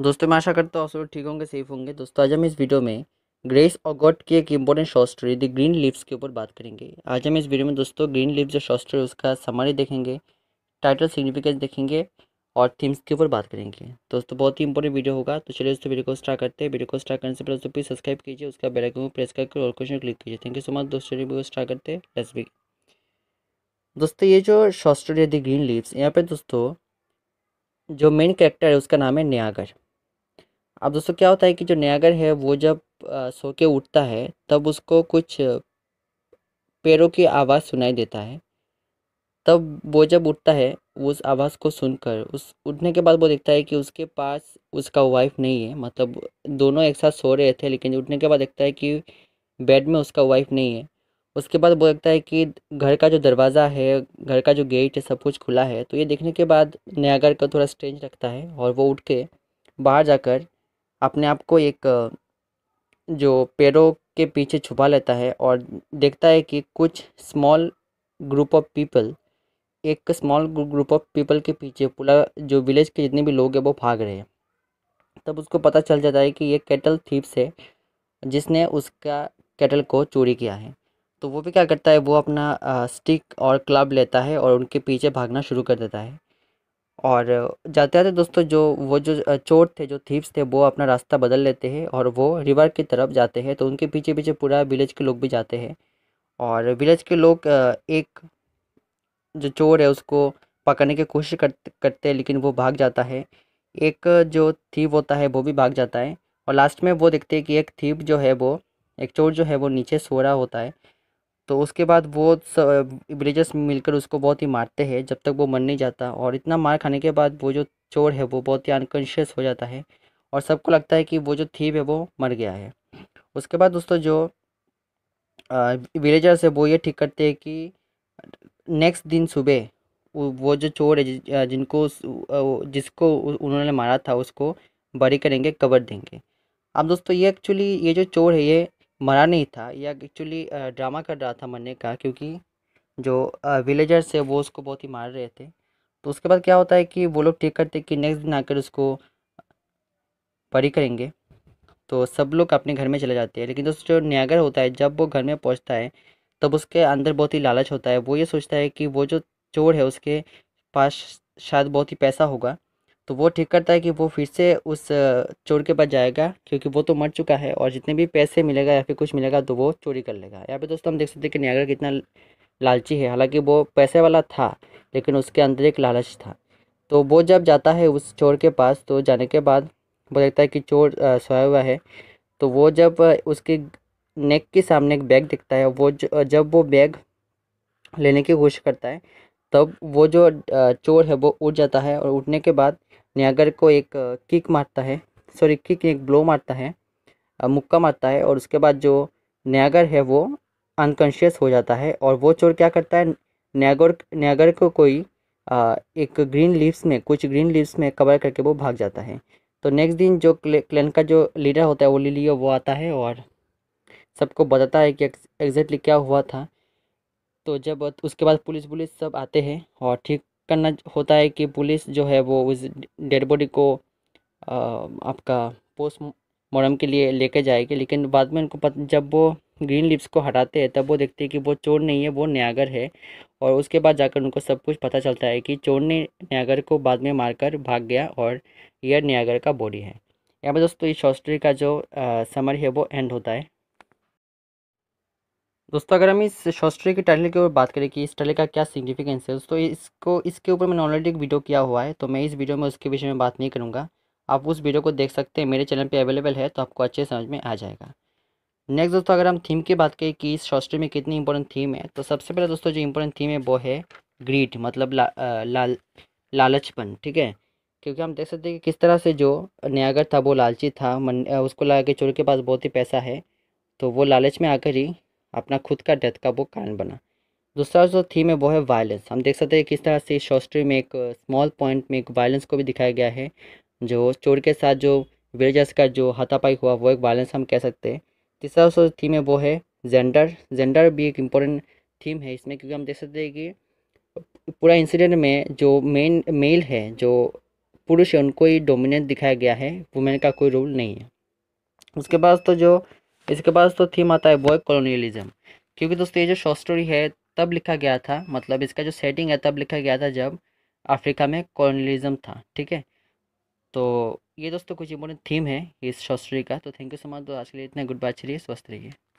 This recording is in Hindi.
दोस्तों मैं आशा करता हूँ आप सब ठीक होंगे सेफ होंगे दोस्तों आज हम इस वीडियो में ग्रेस और गॉड की एक important short story the green lips के ऊपर बात करेंगे आज हम इस वीडियो में दोस्तों ग्रीन लीव्स जो शॉर्ट स्टोरी उसका समरी देखेंगे टाइटल सिग्निफिकेंस देखेंगे और थीम्स के ऊपर बात करेंगे दोस्तों बहुत ही इंपॉर्टेंट वीडियो होगा तो चलिए दोस्तों वीडियो को स्टार्ट करते हैं वीडियो को स्टार्ट करने से पहले दोस्तों प्लीज़ सब्सक्राइब कीजिए उसका बेल आइकन प्रेस करके और क्वेश्चन क्लिक कीजिए थैंक यू सो मच दोस्तों वीडियो को स्टार्ट करते हैं लेट्स बी दोस्तों ये जो शॉर्ट स्टोरी है द ग्रीन लीव्स यहाँ पे दोस्तों जो मेन कैरेक्टर है उसका नाम है न्यागर अब दोस्तों क्या होता है कि जो नयागर है वो जब सो के उठता है तब उसको कुछ पैरों की आवाज़ सुनाई देता है तब वो जब उठता है उस आवाज़ को सुनकर उस उठने के बाद वो देखता है कि उसके पास उसका वाइफ नहीं है मतलब दोनों एक साथ सो रहे थे लेकिन उठने के बाद देखता है कि बेड में उसका वाइफ नहीं है उसके बाद वो देखता है कि घर का जो दरवाज़ा है घर का जो गेट है सब कुछ खुला है तो ये देखने के बाद नयागर का थोड़ा स्ट्रेंज लगता है और वो उठ के बाहर जाकर अपने आप को एक जो पेड़ों के पीछे छुपा लेता है और देखता है कि कुछ स्मॉल ग्रुप ऑफ पीपल एक स्मॉल ग्रुप ऑफ पीपल के पीछे पूरा जो विलेज के जितने भी लोग हैं वो भाग रहे हैं तब उसको पता चल जाता है कि ये कैटल थीप्स है जिसने उसका कैटल को चोरी किया है तो वो भी क्या करता है वो अपना स्टिक और क्लब लेता है और उनके पीछे भागना शुरू कर देता है और जाते जाते दोस्तों जो वो जो चोर थे जो थीप्स थे वो अपना रास्ता बदल लेते हैं और वो रिवर की तरफ जाते हैं तो उनके पीछे पीछे पूरा विलेज के लोग भी जाते हैं और विलेज के लोग एक जो चोर है उसको पकड़ने की कोशिश करते करते हैं लेकिन वो भाग जाता है एक जो थीप होता है वो भी भाग जाता है और लास्ट में वो देखते हैं कि एक थीप जो है वो एक चोर जो है वो नीचे सो रहा होता है तो उसके बाद वो विलेजर्स मिलकर उसको बहुत ही मारते हैं जब तक वो मर नहीं जाता और इतना मार खाने के बाद वो जो चोर है वो बहुत ही अनकॉन्शियस हो जाता है और सबको लगता है कि वो जो थीप है वो मर गया है उसके बाद दोस्तों जो विलेजर्स है वो ये ठीक करते हैं कि नेक्स्ट दिन सुबह वो जो चोर है जिनको जिसको उन्होंने मारा था उसको बरी करेंगे कवर देंगे अब दोस्तों ये एक्चुअली ये जो चोर है ये मरा नहीं था या एक्चुअली ड्रामा कर रहा था मरने का क्योंकि जो विलेजर्स है वो उसको बहुत ही मार रहे थे तो उसके बाद क्या होता है कि वो लोग ठीक करते कि नेक्स्ट दिन आकर उसको परी करेंगे तो सब लोग अपने घर में चले जाते हैं लेकिन दोस्तों जो न्यागर होता है जब वो घर में पहुंचता है तब उसके अंदर बहुत ही लालच होता है वो ये सोचता है कि वो जो चोर है उसके पास शायद बहुत ही पैसा होगा तो वो ठीक करता है कि वो फिर से उस चोर के पास जाएगा क्योंकि वो तो मर चुका है और जितने भी पैसे मिलेगा या फिर कुछ मिलेगा तो वो चोरी कर लेगा यहाँ पे दोस्तों हम देख सकते हैं कि न्यागर कितना लालची है हालांकि वो पैसे वाला था लेकिन उसके अंदर एक लालच था तो वो जब जाता है उस चोर के पास तो जाने के बाद वो देखता है कि चोर सोया हुआ है तो वो जब उसके नेक के सामने एक बैग दिखता है वो जब वो बैग लेने की कोशिश करता है तब वो जो चोर है वो उठ जाता है और उठने के बाद न्यागर को एक किक मारता है सॉरी किक एक ब्लो मारता है मुक्का मारता है और उसके बाद जो न्यागर है वो अनकॉन्शियस हो जाता है और वो चोर क्या करता है न्यागर न्यागर को कोई आ, एक ग्रीन लीव्स में कुछ ग्रीन लीव्स में कवर करके वो भाग जाता है तो नेक्स्ट दिन जो क्लैन का जो लीडर होता है वो लिलियो वो आता है और सबको बताता है कि एग्जैक्टली क्या हुआ था तो जब उसके बाद पुलिस पुलिस सब आते हैं और ठीक करना होता है कि पुलिस जो है वो उस डेड बॉडी को आ, आपका पोस्ट के लिए लेके जाएगी लेकिन बाद में उनको पता जब वो ग्रीन लिप्स को हटाते हैं तब वो देखते हैं कि वो चोर नहीं है वो न्यागर है और उसके बाद जाकर उनको सब कुछ पता चलता है कि चोर ने न्यागर को बाद में मारकर भाग गया और यह न्यागर का बॉडी है यहाँ पर दोस्तों इस शॉर्ट स्टोरी का जो समर है वो एंड होता है दोस्तों अगर हम इस शॉस्ट्री की टाइटल के ऊपर बात करें कि इस टाइटल का क्या सिग्निफिकेंस है दोस्तों इसको इसके ऊपर मैंने ऑलरेडी एक वीडियो किया हुआ है तो मैं इस वीडियो में उसके विषय में बात नहीं करूँगा आप उस वीडियो को देख सकते हैं मेरे चैनल पर अवेलेबल है तो आपको अच्छे समझ में आ जाएगा नेक्स्ट दोस्तों अगर हम थीम की बात करें कि इस शॉस्ट्री में कितनी इंपॉर्टेंट थीम है तो सबसे पहले दोस्तों जो इंपॉर्टेंट थीम है वो है ग्रीड मतलब ला, लाल लालचपन ठीक है क्योंकि हम देख सकते हैं कि किस तरह से जो न्यागर था वो लालची था मन, उसको लगा कि चोर के पास बहुत ही पैसा है तो वो लालच में आकर ही अपना खुद का डेथ का वो कारण बना दूसरा जो थीम है वो है वायलेंस हम देख सकते हैं किस तरह से शॉस्ट्री में एक स्मॉल पॉइंट में एक वायलेंस को भी दिखाया गया है जो चोर के साथ जो विलेजर्स का जो हाथापाई हुआ वो एक वायलेंस हम कह सकते हैं तीसरा जो थीम है वो है जेंडर जेंडर भी एक इम्पोर्टेंट थीम है इसमें क्योंकि हम देख सकते हैं कि पूरा इंसिडेंट में जो मेन मेल है जो पुरुष है उनको ही डोमिनेंट दिखाया गया है वुमेन का कोई रोल नहीं है उसके बाद तो जो इसके बाद तो थीम आता है बॉय कॉलोनियलिज्म क्योंकि दोस्तों ये जो शॉर्ट स्टोरी है तब लिखा गया था मतलब इसका जो सेटिंग है तब लिखा गया था जब अफ्रीका में कॉलोनियलिज्म था ठीक है तो ये दोस्तों कुछ इम्पोर्टेंट थीम है इस शॉर्ट स्टोरी का तो थैंक यू सो मच तो आज के लिए इतना गुड बाय चलिए स्वस्थ रहिए